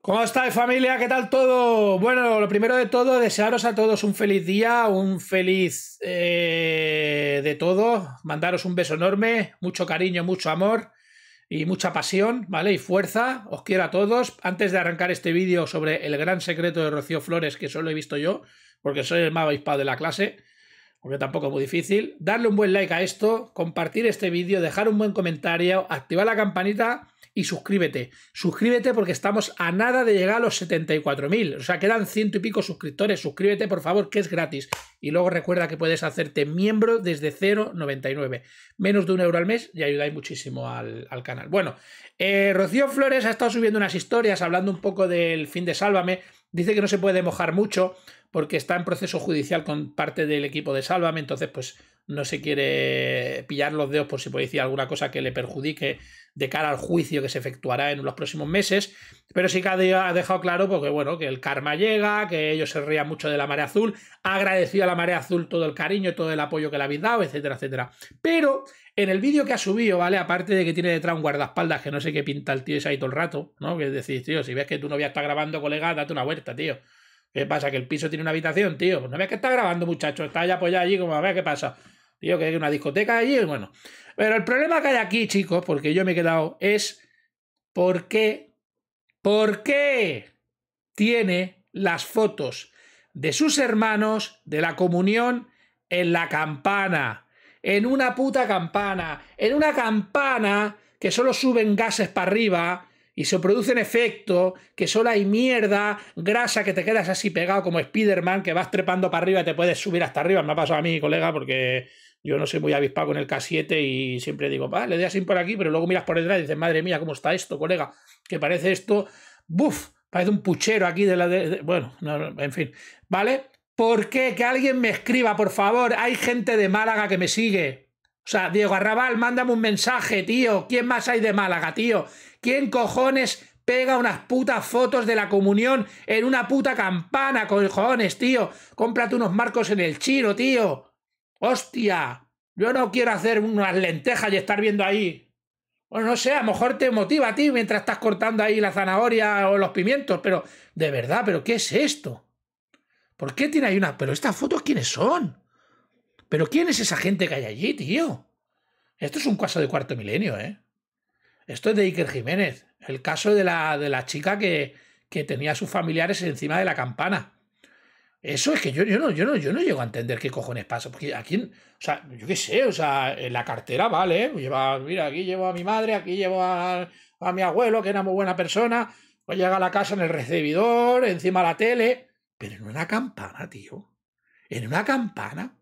¿Cómo estáis familia? ¿Qué tal todo? Bueno, lo primero de todo, desearos a todos un feliz día, un feliz eh, de todo, mandaros un beso enorme, mucho cariño, mucho amor y mucha pasión, ¿vale? Y fuerza, os quiero a todos. Antes de arrancar este vídeo sobre el gran secreto de Rocío Flores, que solo he visto yo, porque soy el más avispado de la clase, porque tampoco es muy difícil, darle un buen like a esto, compartir este vídeo, dejar un buen comentario, activar la campanita y suscríbete. Suscríbete porque estamos a nada de llegar a los 74.000. O sea, quedan ciento y pico suscriptores. Suscríbete, por favor, que es gratis. Y luego recuerda que puedes hacerte miembro desde 0,99. Menos de un euro al mes y ayudáis muchísimo al, canal. Bueno, eh, Rocío Flores ha estado subiendo unas historias hablando un poco del fin de Sálvame. Dice que no se puede mojar mucho porque está en proceso judicial con parte del equipo de Sálvame. Entonces, pues no se quiere pillar los dedos por si puede decir alguna cosa que le perjudique de cara al juicio que se efectuará en los próximos meses, pero sí que ha dejado claro porque, bueno, que el karma llega, que ellos se rían mucho de la marea azul, ha agradecido a la marea azul todo el cariño, todo el apoyo que le habéis dado, etcétera, etcétera. Pero en el vídeo que ha subido, ¿vale? Aparte de que tiene detrás un guardaespaldas que no sé qué pinta el tío ese ahí todo el rato, ¿no? Que decís, tío, si ves que tu novia está grabando, colega, date una vuelta, tío. ¿Qué pasa? ¿Que el piso tiene una habitación, tío? Pues no ves que está grabando, muchacho. Está allá apoyado allí, como a ver qué pasa. Digo que hay una discoteca allí, bueno. Pero el problema que hay aquí, chicos, porque yo me he quedado, es por qué, por qué tiene las fotos de sus hermanos de la comunión en la campana. En una puta campana. En una campana que solo suben gases para arriba y se produce en efecto que solo hay mierda, grasa que te quedas así pegado como Spider-Man, que vas trepando para arriba y te puedes subir hasta arriba. Me ha pasado a mí, colega, porque yo no soy muy avispado con el K7 y siempre digo, le doy así por aquí, pero luego miras por detrás y dices, madre mía, ¿cómo está esto, colega? Que parece esto, ¡buf! Parece un puchero aquí de la... De, bueno, en fin, ¿vale? ¿Por qué? Que alguien me escriba, por favor. Hay gente de Málaga que me sigue. O sea, Diego Arrabal, mándame un mensaje, tío. ¿Quién más hay de Málaga, tío? ¿Quién cojones pega unas putas fotos de la comunión en una puta campana, cojones, tío? Cómprate unos marcos en el chino, tío. Hostia, yo no quiero hacer unas lentejas y estar viendo ahí. Bueno, no sé, a lo mejor te motiva a ti mientras estás cortando ahí la zanahoria o los pimientos, pero de verdad, ¿pero qué es esto? ¿Por qué tiene ahí una... Pero estas fotos, ¿quiénes son? Pero ¿quién es esa gente que hay allí, tío? Esto es un caso de cuarto milenio, ¿eh? Esto es de Iker Jiménez. El caso de la, de la chica que, que tenía a sus familiares encima de la campana. Eso es que yo, yo, no, yo, no, yo no llego a entender qué cojones pasa. Porque aquí, o sea, yo qué sé, o sea, en la cartera vale, lleva, mira, aquí llevo a mi madre, aquí llevo a, a mi abuelo, que era muy buena persona. Pues llega a la casa en el recibidor, encima la tele. Pero en una campana, tío. En una campana.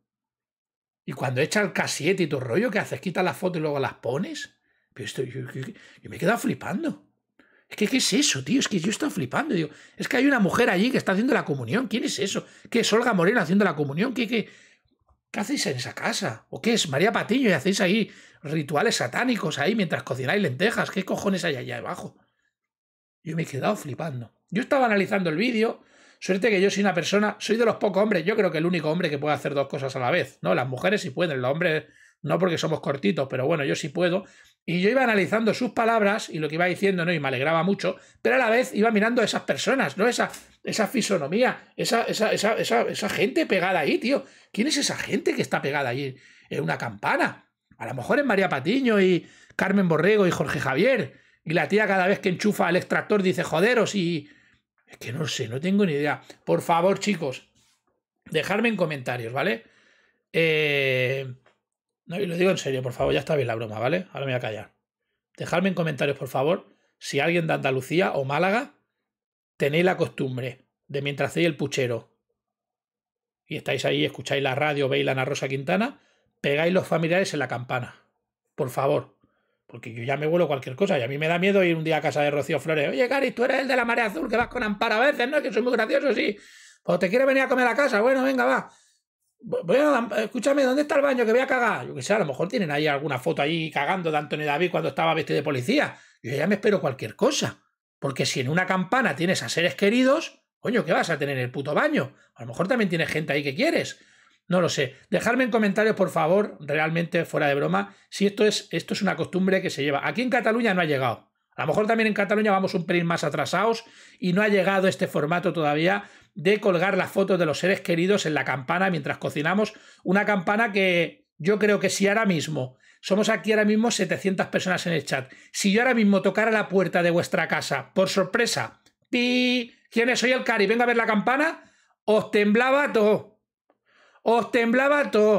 Y cuando echa el casete y tu rollo, que haces? quita las fotos y luego las pones? yo, me he quedado flipando. Es que, ¿qué es eso, tío? Es que yo estoy flipando. es que hay una mujer allí que está haciendo la comunión. ¿Quién es eso? ¿Qué es Olga Moreno haciendo la comunión? ¿Qué, qué, qué hacéis en esa casa? ¿O qué es María Patiño y hacéis ahí rituales satánicos ahí mientras cocináis lentejas? ¿Qué cojones hay allá abajo? Yo me he quedado flipando. Yo estaba analizando el vídeo, Suerte que yo soy una persona, soy de los pocos hombres, yo creo que el único hombre que puede hacer dos cosas a la vez, ¿no? Las mujeres sí pueden, los hombres no porque somos cortitos, pero bueno, yo sí puedo. Y yo iba analizando sus palabras y lo que iba diciendo, ¿no? Y me alegraba mucho, pero a la vez iba mirando a esas personas, ¿no? Esa, esa fisonomía, esa, esa, esa, gente pegada ahí, tío. ¿Quién es esa gente que está pegada ahí en una campana? A lo mejor es María Patiño y Carmen Borrego y Jorge Javier. Y la tía cada vez que enchufa el extractor dice, joderos, y es que no sé, no tengo ni idea. Por favor, chicos, dejadme en comentarios, ¿vale? Eh, no, y lo digo en serio, por favor, ya está bien la broma, ¿vale? Ahora me voy a callar. Dejadme en comentarios, por favor, si alguien de Andalucía o Málaga tenéis la costumbre de mientras hacéis el puchero y estáis ahí, escucháis la radio, veis la Ana Rosa Quintana, pegáis los familiares en la campana. Por favor, porque yo ya me vuelo cualquier cosa y a mí me da miedo ir un día a casa de Rocío Flores. Oye, Cari, tú eres el de la marea azul que vas con Amparo a veces, ¿no? Que soy muy gracioso, sí. O pues te quiere venir a comer a casa. Bueno, venga, va. Bueno, escúchame, ¿dónde está el baño que voy a cagar? Yo que sé, a lo mejor tienen ahí alguna foto ahí cagando de Antonio David cuando estaba vestido de policía. Yo ya me espero cualquier cosa. Porque si en una campana tienes a seres queridos, coño, ¿qué vas a tener el puto baño? A lo mejor también tienes gente ahí que quieres. No lo sé. Dejadme en comentarios, por favor, realmente fuera de broma, si esto es, esto es una costumbre que se lleva. Aquí en Cataluña no ha llegado. A lo mejor también en Cataluña vamos un pelín más atrasados y no ha llegado este formato todavía de colgar las fotos de los seres queridos en la campana mientras cocinamos. Una campana que yo creo que si ahora mismo, somos aquí ahora mismo 700 personas en el chat, si yo ahora mismo tocara la puerta de vuestra casa, por sorpresa, pi, ¿quién es? Soy el Cari, venga a ver la campana, os temblaba todo os temblaba todo,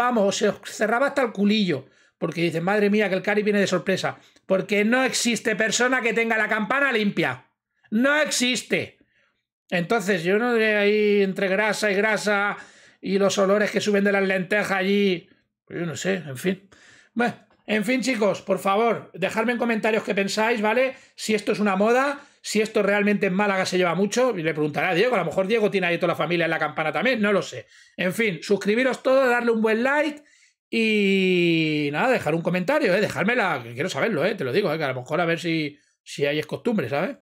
vamos, se os cerraba hasta el culillo, porque dicen, madre mía, que el cari viene de sorpresa, porque no existe persona que tenga la campana limpia, no existe. Entonces, yo no de ahí entre grasa y grasa y los olores que suben de las lentejas allí, pues yo no sé, en fin. Bueno, en fin, chicos, por favor, dejadme en comentarios qué pensáis, ¿vale? Si esto es una moda, si esto realmente en Málaga se lleva mucho, le preguntará a Diego, a lo mejor Diego tiene ahí toda la familia en la campana también, no lo sé. En fin, suscribiros todos, darle un buen like. Y nada, dejar un comentario, ¿eh? dejármela, quiero saberlo, eh, te lo digo, eh, que a lo mejor a ver si, si hay es costumbre, ¿sabes?